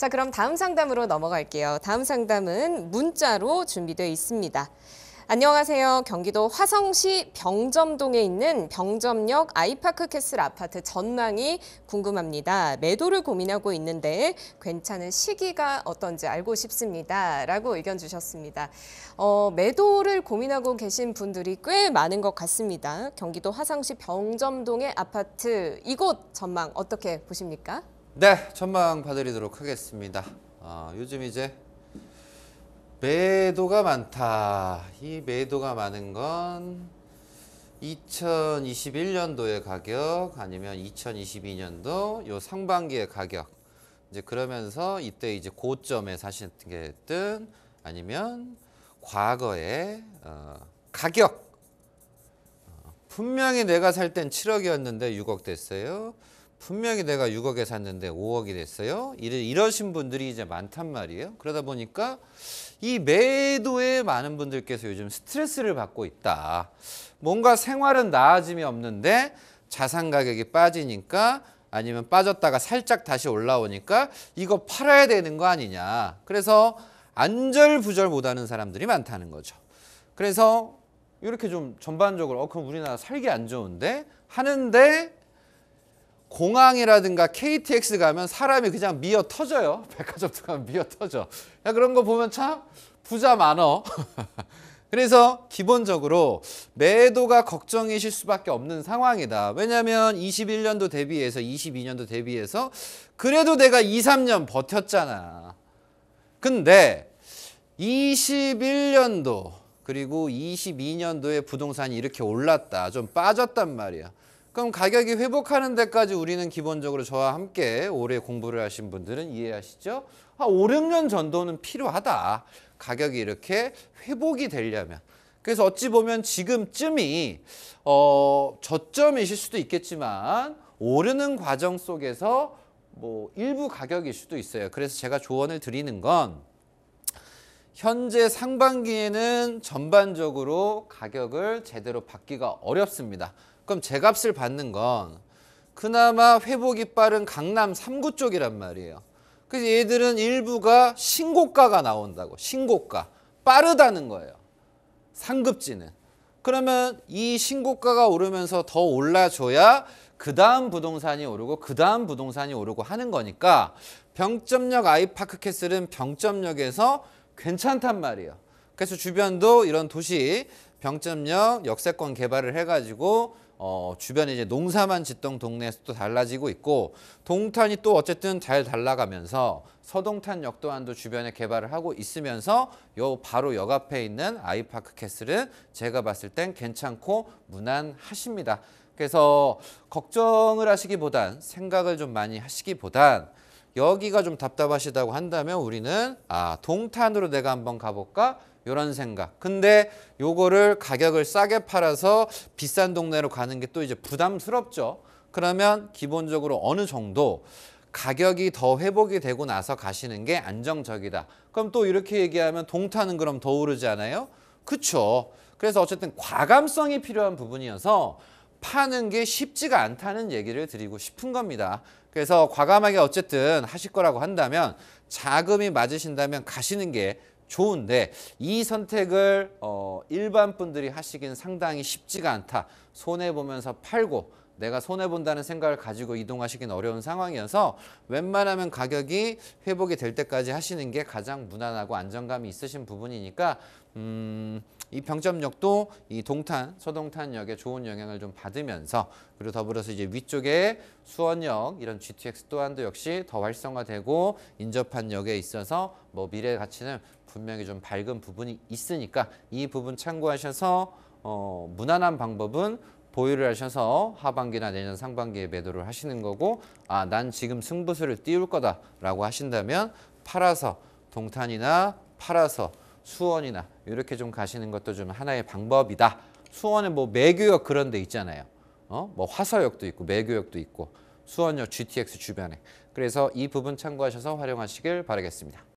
자, 그럼 다음 상담으로 넘어갈게요. 다음 상담은 문자로 준비되어 있습니다. 안녕하세요. 경기도 화성시 병점동에 있는 병점역 아이파크 캐슬 아파트 전망이 궁금합니다. 매도를 고민하고 있는데 괜찮은 시기가 어떤지 알고 싶습니다. 라고 의견 주셨습니다. 어, 매도를 고민하고 계신 분들이 꽤 많은 것 같습니다. 경기도 화성시 병점동의 아파트 이곳 전망 어떻게 보십니까? 네, 전망 봐드리도록 하겠습니다. 어, 요즘 이제 매도가 많다. 이 매도가 많은 건 2021년도의 가격 아니면 2022년도 요 상반기의 가격 이제 그러면서 이때 이제 고점에 사시겠든 아니면 과거의 어, 가격 어, 분명히 내가 살 땐 7억이었는데 6억 됐어요. 분명히 내가 6억에 샀는데 5억이 됐어요. 이러, 신 분들이 이제 많단 말이에요. 그러다 보니까 이 매도에 많은 분들께서 요즘 스트레스를 받고 있다. 뭔가 생활은 나아짐이 없는데 자산 가격이 빠지니까 아니면 빠졌다가 살짝 다시 올라오니까 이거 팔아야 되는 거 아니냐. 그래서 안절부절 못하는 사람들이 많다는 거죠. 그래서 이렇게 좀 전반적으로 어 그럼 우리나라 살기 안 좋은데 하는데 공항이라든가 KTX 가면 사람이 그냥 미어 터져요. 백화점 가면 미어 터져. 야, 그런 거 보면 참 부자 많어. 그래서 기본적으로 매도가 걱정이실 수밖에 없는 상황이다. 왜냐하면 21년도 대비해서 22년도 대비해서 그래도 내가 2, 3년 버텼잖아. 근데 21년도 그리고 22년도에 부동산이 이렇게 올랐다. 좀 빠졌단 말이야. 그럼 가격이 회복하는 데까지 우리는 기본적으로 저와 함께 올해 공부를 하신 분들은 이해하시죠? 한 5, 6년 전도는 필요하다. 가격이 이렇게 회복이 되려면. 그래서 어찌 보면 지금쯤이 어, 저점이실 수도 있겠지만 오르는 과정 속에서 뭐 일부 가격일 수도 있어요. 그래서 제가 조언을 드리는 건 현재 상반기에는 전반적으로 가격을 제대로 받기가 어렵습니다. 그럼 제값을 받는 건 그나마 회복이 빠른 강남 3구 쪽이란 말이에요. 그래서 얘들은 일부가 신고가가 나온다고. 신고가. 빠르다는 거예요. 상급지는. 그러면 이 신고가가 오르면서 더 올라줘야 그 다음 부동산이 오르고 그 다음 부동산이 오르고 하는 거니까 병점역 아이파크 캐슬은 병점역에서 괜찮단 말이에요. 그래서 주변도 이런 도시 병점역 역세권 개발을 해가지고 어, 주변에 이제 농사만 짓던 동네에서도 달라지고 있고 동탄이 또 어쨌든 잘 달라가면서 서동탄 역도안도 주변에 개발을 하고 있으면서 요 바로 역 앞에 있는 아이파크 캐슬은 제가 봤을 땐 괜찮고 무난하십니다. 그래서 걱정을 하시기보단 생각을 좀 많이 하시기보단 여기가 좀 답답하시다고 한다면 우리는 아 동탄으로 내가 한번 가볼까? 이런 생각. 근데 요거를 가격을 싸게 팔아서 비싼 동네로 가는 게 또 이제 부담스럽죠. 그러면 기본적으로 어느 정도 가격이 더 회복이 되고 나서 가시는 게 안정적이다. 그럼 또 이렇게 얘기하면 동탄은 그럼 더 오르지 않아요? 그쵸. 그래서 어쨌든 과감성이 필요한 부분이어서 파는 게 쉽지가 않다는 얘기를 드리고 싶은 겁니다. 그래서 과감하게 어쨌든 하실 거라고 한다면 자금이 맞으신다면 가시는 게 좋은데 이 선택을 어, 일반 분들이 하시기는 상당히 쉽지가 않다. 손해보면서 팔고 내가 손해본다는 생각을 가지고 이동하시긴 어려운 상황이어서 웬만하면 가격이 회복이 될 때까지 하시는 게 가장 무난하고 안정감이 있으신 부분이니까 음, 이 병점역도 이 동탄, 서동탄역에 좋은 영향을 좀 받으면서 그리고 더불어서 이제 위쪽에 수원역 이런 GTX 또한도 역시 더 활성화되고 인접한 역에 있어서 뭐 미래 가치는 분명히 좀 밝은 부분이 있으니까 이 부분 참고하셔서 어, 무난한 방법은 보유를 하셔서 하반기나 내년 상반기에 매도를 하시는 거고 아 난 지금 승부수를 띄울 거다라고 하신다면 팔아서 동탄이나 팔아서 수원이나 이렇게 좀 가시는 것도 좀 하나의 방법이다. 수원에 뭐 매교역 그런 데 있잖아요. 어? 뭐 화서역도 있고 매교역도 있고 수원역 GTX 주변에. 그래서 이 부분 참고하셔서 활용하시길 바라겠습니다.